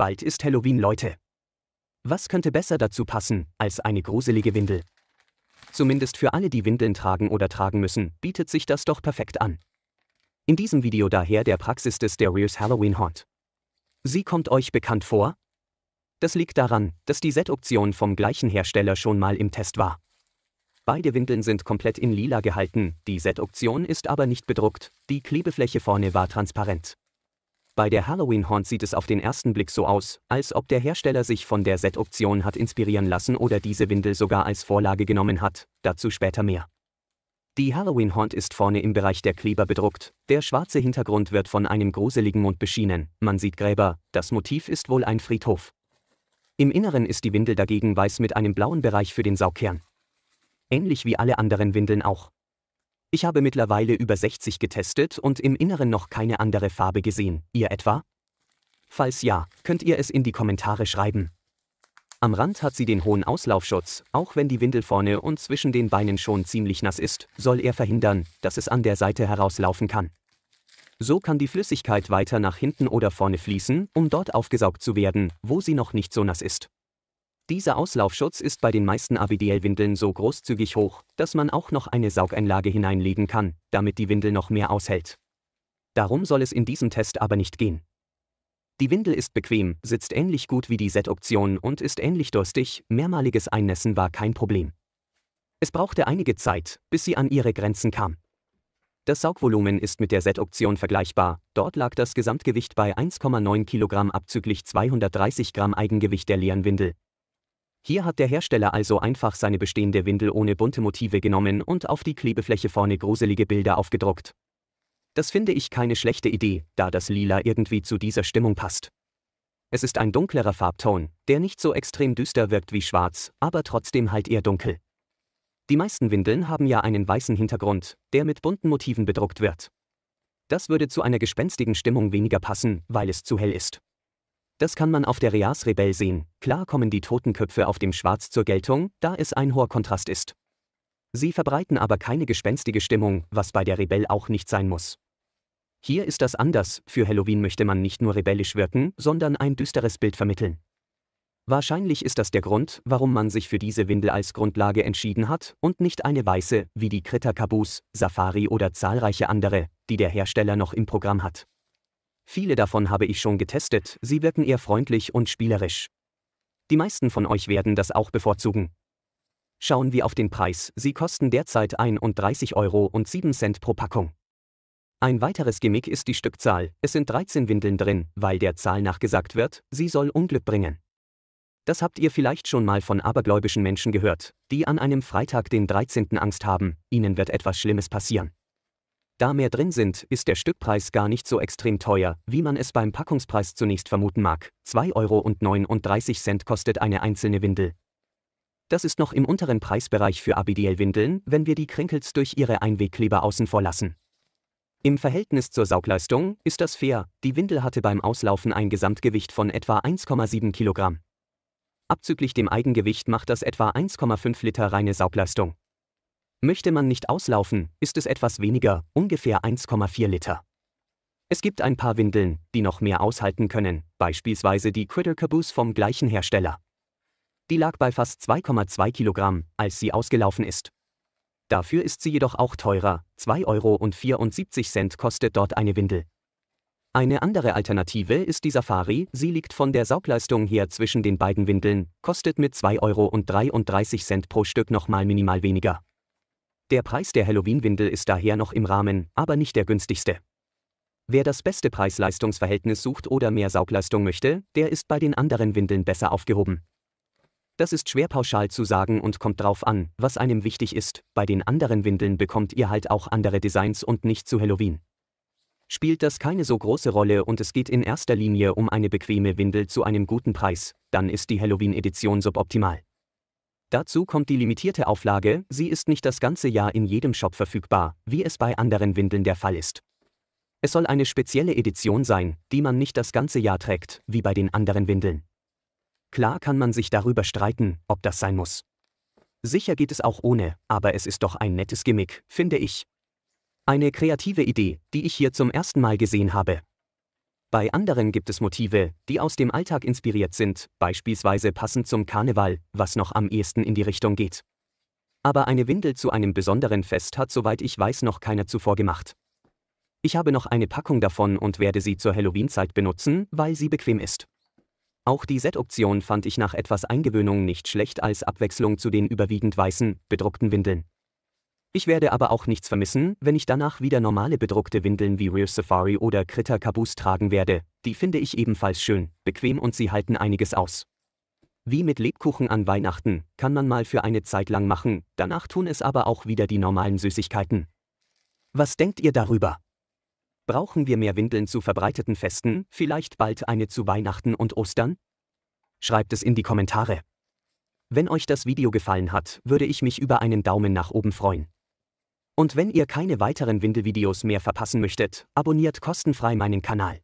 Bald ist Halloween, Leute. Was könnte besser dazu passen, als eine gruselige Windel? Zumindest für alle, die Windeln tragen oder tragen müssen, bietet sich das doch perfekt an. In diesem Video daher der Praxistest der Rears Halloween Haunt. Sie kommt euch bekannt vor? Das liegt daran, dass die Set-Option vom gleichen Hersteller schon mal im Test war. Beide Windeln sind komplett in lila gehalten, die Set-Option ist aber nicht bedruckt, die Klebefläche vorne war transparent. Bei der Halloween Haunt sieht es auf den ersten Blick so aus, als ob der Hersteller sich von der Set-Option hat inspirieren lassen oder diese Windel sogar als Vorlage genommen hat, dazu später mehr. Die Halloween Haunt ist vorne im Bereich der Kleber bedruckt, der schwarze Hintergrund wird von einem gruseligen Mund beschienen, man sieht Gräber, das Motiv ist wohl ein Friedhof. Im Inneren ist die Windel dagegen weiß mit einem blauen Bereich für den Saugkern. Ähnlich wie alle anderen Windeln auch. Ich habe mittlerweile über 60 getestet und im Inneren noch keine andere Farbe gesehen, ihr etwa? Falls ja, könnt ihr es in die Kommentare schreiben. Am Rand hat sie den hohen Auslaufschutz, auch wenn die Windel vorne und zwischen den Beinen schon ziemlich nass ist, soll er verhindern, dass es an der Seite herauslaufen kann. So kann die Flüssigkeit weiter nach hinten oder vorne fließen, um dort aufgesaugt zu werden, wo sie noch nicht so nass ist. Dieser Auslaufschutz ist bei den meisten ABDL-Windeln so großzügig hoch, dass man auch noch eine Saugeinlage hineinlegen kann, damit die Windel noch mehr aushält. Darum soll es in diesem Test aber nicht gehen. Die Windel ist bequem, sitzt ähnlich gut wie die Set-Option und ist ähnlich durstig, mehrmaliges Einnässen war kein Problem. Es brauchte einige Zeit, bis sie an ihre Grenzen kam. Das Saugvolumen ist mit der Set-Option vergleichbar, dort lag das Gesamtgewicht bei 1,9 Kilogramm abzüglich 230 Gramm Eigengewicht der leeren Windel, hier hat der Hersteller also einfach seine bestehende Windel ohne bunte Motive genommen und auf die Klebefläche vorne gruselige Bilder aufgedruckt. Das finde ich keine schlechte Idee, da das Lila irgendwie zu dieser Stimmung passt. Es ist ein dunklerer Farbton, der nicht so extrem düster wirkt wie schwarz, aber trotzdem halt eher dunkel. Die meisten Windeln haben ja einen weißen Hintergrund, der mit bunten Motiven bedruckt wird. Das würde zu einer gespenstigen Stimmung weniger passen, weil es zu hell ist. Das kann man auf der Reas Rebell sehen. Klar kommen die Totenköpfe auf dem Schwarz zur Geltung, da es ein hoher Kontrast ist. Sie verbreiten aber keine gespenstige Stimmung, was bei der Rebell auch nicht sein muss. Hier ist das anders, für Halloween möchte man nicht nur rebellisch wirken, sondern ein düsteres Bild vermitteln. Wahrscheinlich ist das der Grund, warum man sich für diese Windel als Grundlage entschieden hat und nicht eine weiße, wie die Krita Caboose, Safari oder zahlreiche andere, die der Hersteller noch im Programm hat. Viele davon habe ich schon getestet, sie wirken eher freundlich und spielerisch. Die meisten von euch werden das auch bevorzugen. Schauen wir auf den Preis, sie kosten derzeit 31 Euro und 7 Cent pro Packung. Ein weiteres Gimmick ist die Stückzahl, es sind 13 Windeln drin, weil der Zahl nachgesagt wird, sie soll Unglück bringen. Das habt ihr vielleicht schon mal von abergläubischen Menschen gehört, die an einem Freitag den 13. Angst haben, ihnen wird etwas Schlimmes passieren. Da mehr drin sind, ist der Stückpreis gar nicht so extrem teuer, wie man es beim Packungspreis zunächst vermuten mag. 2,39 Euro kostet eine einzelne Windel. Das ist noch im unteren Preisbereich für Abidiel-Windeln, wenn wir die Krinkels durch ihre Einwegkleber außen vor lassen. Im Verhältnis zur Saugleistung ist das fair, die Windel hatte beim Auslaufen ein Gesamtgewicht von etwa 1,7 Kilogramm. Abzüglich dem Eigengewicht macht das etwa 1,5 Liter reine Saugleistung. Möchte man nicht auslaufen, ist es etwas weniger, ungefähr 1,4 Liter. Es gibt ein paar Windeln, die noch mehr aushalten können, beispielsweise die Critter Caboose vom gleichen Hersteller. Die lag bei fast 2,2 Kilogramm, als sie ausgelaufen ist. Dafür ist sie jedoch auch teurer, 2,74 Euro kostet dort eine Windel. Eine andere Alternative ist die Safari, sie liegt von der Saugleistung her zwischen den beiden Windeln, kostet mit 2,33 Euro pro Stück nochmal minimal weniger. Der Preis der Halloween-Windel ist daher noch im Rahmen, aber nicht der günstigste. Wer das beste Preis-Leistungs-Verhältnis sucht oder mehr Saugleistung möchte, der ist bei den anderen Windeln besser aufgehoben. Das ist schwer pauschal zu sagen und kommt drauf an, was einem wichtig ist. Bei den anderen Windeln bekommt ihr halt auch andere Designs und nicht zu Halloween. Spielt das keine so große Rolle und es geht in erster Linie um eine bequeme Windel zu einem guten Preis, dann ist die Halloween-Edition suboptimal. Dazu kommt die limitierte Auflage, sie ist nicht das ganze Jahr in jedem Shop verfügbar, wie es bei anderen Windeln der Fall ist. Es soll eine spezielle Edition sein, die man nicht das ganze Jahr trägt, wie bei den anderen Windeln. Klar kann man sich darüber streiten, ob das sein muss. Sicher geht es auch ohne, aber es ist doch ein nettes Gimmick, finde ich. Eine kreative Idee, die ich hier zum ersten Mal gesehen habe. Bei anderen gibt es Motive, die aus dem Alltag inspiriert sind, beispielsweise passend zum Karneval, was noch am ehesten in die Richtung geht. Aber eine Windel zu einem besonderen Fest hat, soweit ich weiß, noch keiner zuvor gemacht. Ich habe noch eine Packung davon und werde sie zur Halloween-Zeit benutzen, weil sie bequem ist. Auch die Set-Option fand ich nach etwas Eingewöhnung nicht schlecht als Abwechslung zu den überwiegend weißen, bedruckten Windeln. Ich werde aber auch nichts vermissen, wenn ich danach wieder normale bedruckte Windeln wie Rear Safari oder Kritter Caboose tragen werde, die finde ich ebenfalls schön, bequem und sie halten einiges aus. Wie mit Lebkuchen an Weihnachten, kann man mal für eine Zeit lang machen, danach tun es aber auch wieder die normalen Süßigkeiten. Was denkt ihr darüber? Brauchen wir mehr Windeln zu verbreiteten Festen, vielleicht bald eine zu Weihnachten und Ostern? Schreibt es in die Kommentare. Wenn euch das Video gefallen hat, würde ich mich über einen Daumen nach oben freuen. Und wenn ihr keine weiteren Windevideos mehr verpassen möchtet, abonniert kostenfrei meinen Kanal.